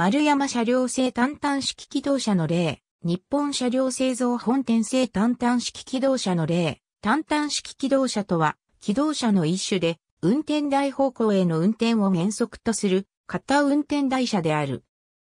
丸山車両製単単式機動車の例、日本車両製造本店製単単式機動車の例、単単式機動車とは、機動車の一種で、運転台方向への運転を原則とする、型運転台車である。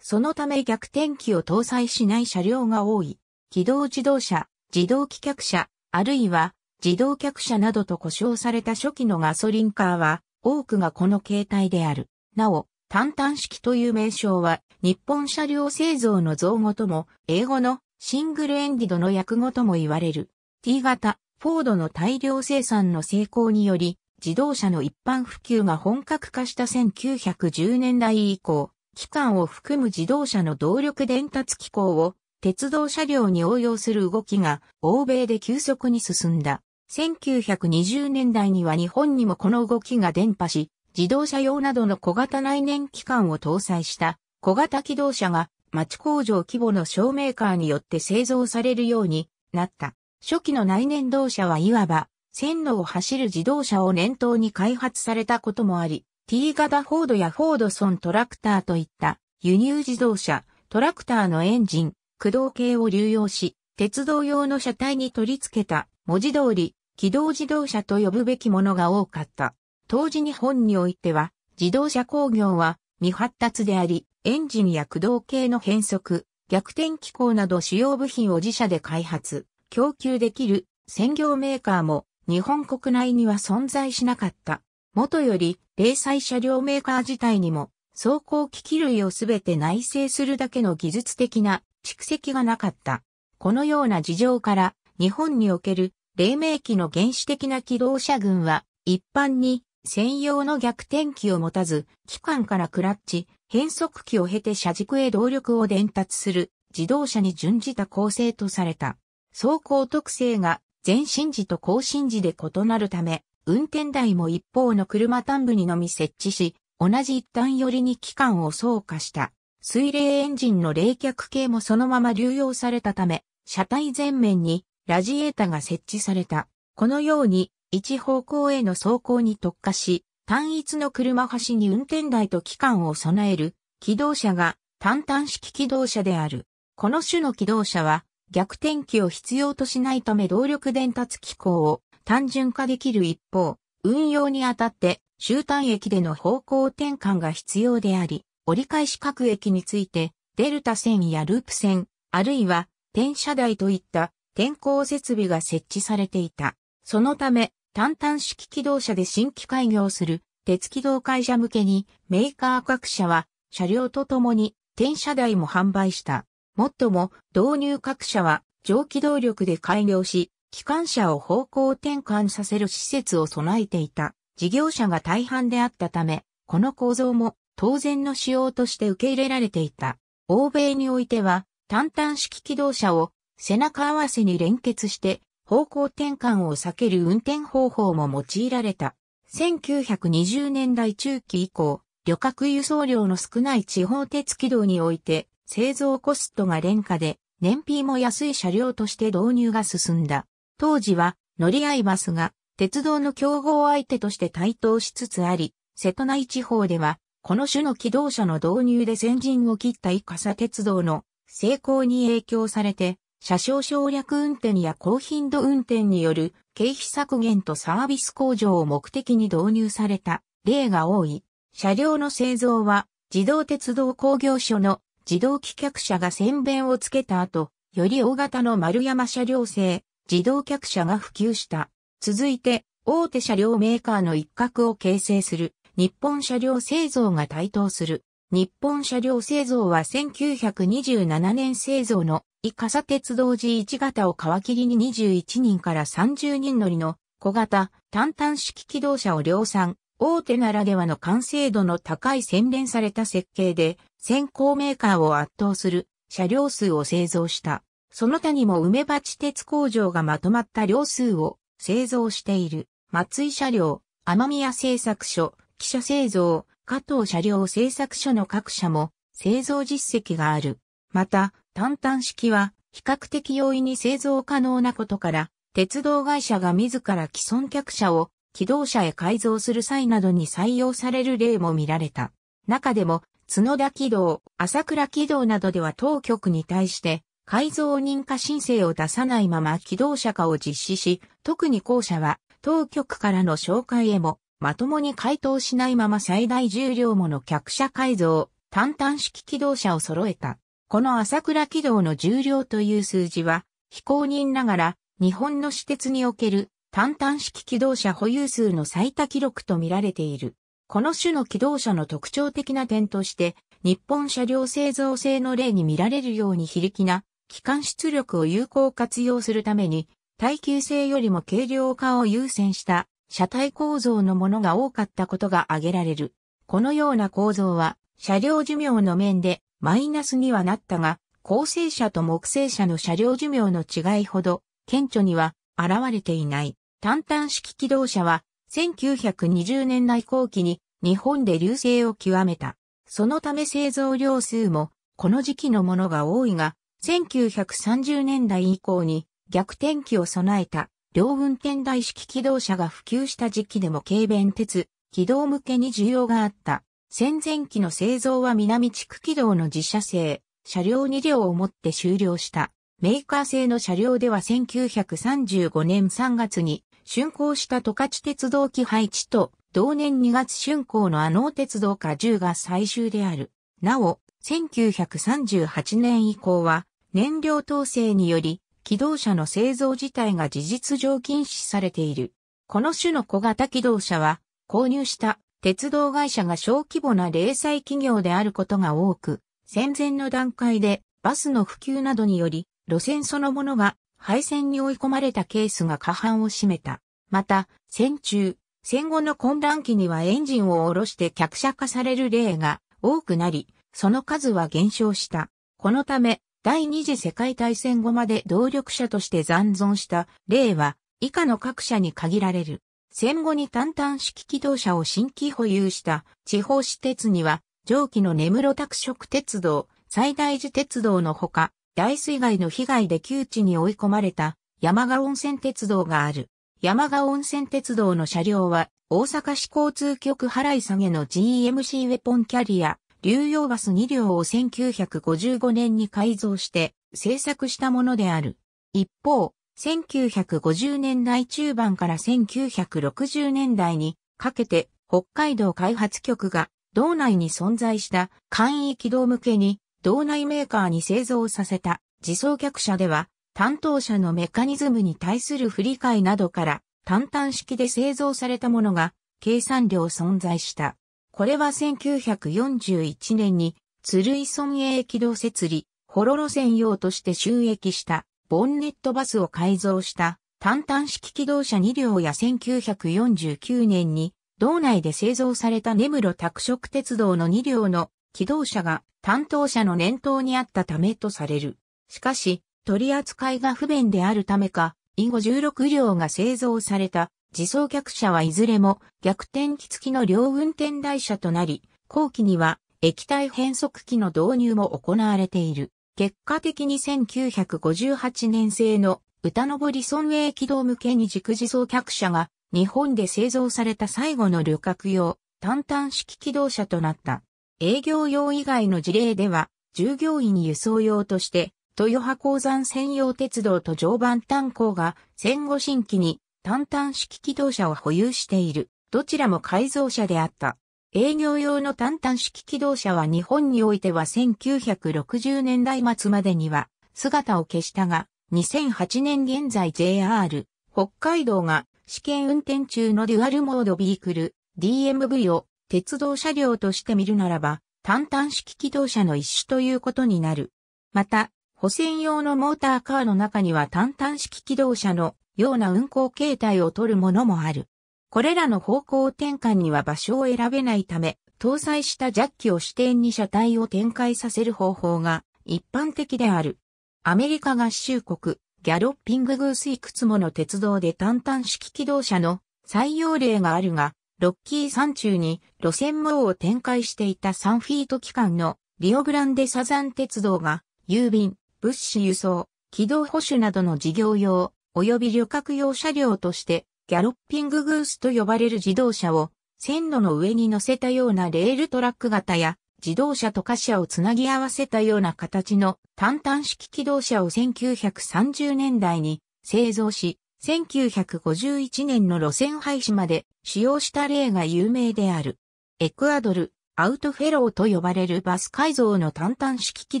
そのため逆転機を搭載しない車両が多い。機動自動車、自動機客車、あるいは自動客車などと呼称された初期のガソリンカーは、多くがこの形態である。なお、単単式という名称は、日本車両製造の造語とも、英語のシングルエンディドの訳語とも言われる。T 型、フォードの大量生産の成功により、自動車の一般普及が本格化した1910年代以降、機関を含む自動車の動力伝達機構を鉄道車両に応用する動きが欧米で急速に進んだ。1920年代には日本にもこの動きが伝播し、自動車用などの小型内燃機関を搭載した小型機動車が町工場規模の小メーカーによって製造されるようになった。初期の内燃動車はいわば線路を走る自動車を念頭に開発されたこともあり、T 型フォードやフォードソントラクターといった輸入自動車、トラクターのエンジン、駆動系を流用し、鉄道用の車体に取り付けた文字通り、機動自動車と呼ぶべきものが多かった。当時日本においては、自動車工業は未発達であり、エンジンや駆動系の変速、逆転機構など主要部品を自社で開発、供給できる専業メーカーも日本国内には存在しなかった。もとより、零細車両メーカー自体にも、走行機器類をすべて内製するだけの技術的な蓄積がなかった。このような事情から、日本における黎明期の原始的な機動車群は、一般に専用の逆転機を持たず、機関からクラッチ、変速機を経て車軸へ動力を伝達する自動車に準じた構成とされた。走行特性が前進時と後進時で異なるため、運転台も一方の車端部にのみ設置し、同じ一端寄りに機関を走過した。水冷エンジンの冷却系もそのまま流用されたため、車体前面にラジエータが設置された。このように一方向への走行に特化し、単一の車端に運転台と機関を備える機動車が単単式機動車である。この種の機動車は逆転機を必要としないため動力伝達機構を単純化できる一方、運用にあたって終端駅での方向転換が必要であり、折り返し各駅について、デルタ線やループ線、あるいは転車台といった天候設備が設置されていた。そのため、単単式機動車で新規開業する鉄機動会社向けにメーカー各社は車両とともに転車台も販売した。もっとも導入各社は上機動力で開業し、機関車を方向転換させる施設を備えていた事業者が大半であったため、この構造も当然の仕様として受け入れられていた。欧米においては、単単式機動車を背中合わせに連結して方向転換を避ける運転方法も用いられた。1920年代中期以降、旅客輸送量の少ない地方鉄軌道において、製造コストが廉価で、燃費も安い車両として導入が進んだ。当時は、乗り合いバスが、鉄道の競合相手として台頭しつつあり、瀬戸内地方では、この種の機動車の導入で先陣を切ったイカサ鉄道の成功に影響されて、車掌省略運転や高頻度運転による経費削減とサービス向上を目的に導入された例が多い。車両の製造は自動鉄道工業所の自動棄却車が線弁をつけた後、より大型の丸山車両製自動客車が普及した。続いて大手車両メーカーの一角を形成する日本車両製造が台頭する。日本車両製造は1927年製造のイカサ鉄道 G1 型を皮切りに21人から30人乗りの小型単単式機動車を量産。大手ならではの完成度の高い洗練された設計で先行メーカーを圧倒する車両数を製造した。その他にも梅鉢鉄工場がまとまった量数を製造している。松井車両、天宮製作所、汽車製造、加藤車両製作所の各社も製造実績がある。また、単単式は比較的容易に製造可能なことから、鉄道会社が自ら既存客車を機動車へ改造する際などに採用される例も見られた。中でも、角田軌道、朝倉軌道などでは当局に対して、改造認可申請を出さないまま機動車化を実施し、特に後者は当局からの紹介へもまともに回答しないまま最大重量もの客車改造、単単式機動車を揃えた。この朝倉軌道の重量という数字は、非公認ながら、日本の私鉄における単単式機動車保有数の最多記録と見られている。この種の機動車の特徴的な点として、日本車両製造性の例に見られるように非力な、機関出力を有効活用するために、耐久性よりも軽量化を優先した車体構造のものが多かったことが挙げられる。このような構造は、車両寿命の面でマイナスにはなったが、構成車と木製車の車両寿命の違いほど、顕著には現れていない。単単式機動車は、1920年代後期に日本で流星を極めた。そのため製造量数もこの時期のものが多いが、1930年代以降に逆転機を備えた両運転台式機動車が普及した時期でも軽便鉄、軌道向けに需要があった。戦前期の製造は南地区軌道の自社製、車両2両をもって終了した。メーカー製の車両では1935年3月に竣工した十勝鉄道機配置と同年2月竣工の阿能鉄道か10が最終である。なお、1938年以降は燃料統制により機動車の製造自体が事実上禁止されている。この種の小型機動車は、購入した鉄道会社が小規模な零細企業であることが多く、戦前の段階でバスの普及などにより、路線そのものが廃線に追い込まれたケースが過半を占めた。また、戦中、戦後の混乱期にはエンジンを下ろして客車化される例が多くなり、その数は減少した。このため、第二次世界大戦後まで動力車として残存した例は以下の各社に限られる。戦後に単単式機動車を新規保有した地方私鉄には上記の根室拓殖鉄道、最大寺鉄道のほか、大水害の被害で窮地に追い込まれた山賀温泉鉄道がある。山賀温泉鉄道の車両は大阪市交通局払い下げの GMC ウェポンキャリア流用バス2両を1955年に改造して製作したものである。一方、1950年代中盤から1960年代にかけて北海道開発局が道内に存在した簡易軌道向けに道内メーカーに製造させた自走客車では担当者のメカニズムに対する不理解などから単単式で製造されたものが計算量存在した。これは1941年に、鶴井村営軌道設立、ホロ路線用として収益した、ボンネットバスを改造した、単単式機動車2両や1949年に、道内で製造された根室拓殖鉄道の2両の機動車が担当者の念頭にあったためとされる。しかし、取り扱いが不便であるためか、以後16両が製造された自走客車はいずれも逆転機付きの両運転台車となり、後期には液体変速機の導入も行われている。結果的に1958年製の歌登り村営軌道向けに軸自走客車が日本で製造された最後の旅客用単単式軌道車となった。営業用以外の事例では従業員輸送用として豊葉鉱山専用鉄道と常磐炭鉱が戦後新規に単単式機動車を保有している。どちらも改造車であった。営業用の単単式機動車は日本においては1960年代末までには姿を消したが、2008年現在 JR 北海道が試験運転中のデュアルモードビークル DMV を鉄道車両として見るならば、単単式機動車の一種ということになる。また、補選用のモーターカーの中には単単式機動車のような運行形態を取るものもある。これらの方向転換には場所を選べないため、搭載したジャッキを支点に車体を展開させる方法が一般的である。アメリカ合衆国、ギャロッピンググースいくつもの鉄道で単単式機動車の採用例があるが、ロッキー山中に路線網を展開していた3フィート期間のリオグランデサザン鉄道が郵便、物資輸送、軌道保守などの事業用、及び旅客用車両としてギャロッピンググースと呼ばれる自動車を線路の上に乗せたようなレールトラック型や自動車と貨車をつなぎ合わせたような形の単単式機動車を1930年代に製造し、1951年の路線廃止まで使用した例が有名である。エクアドル、アウトフェローと呼ばれるバス改造の単単式機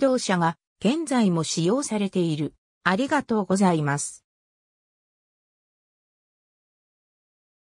動車が現在も使用されている。ありがとうございます。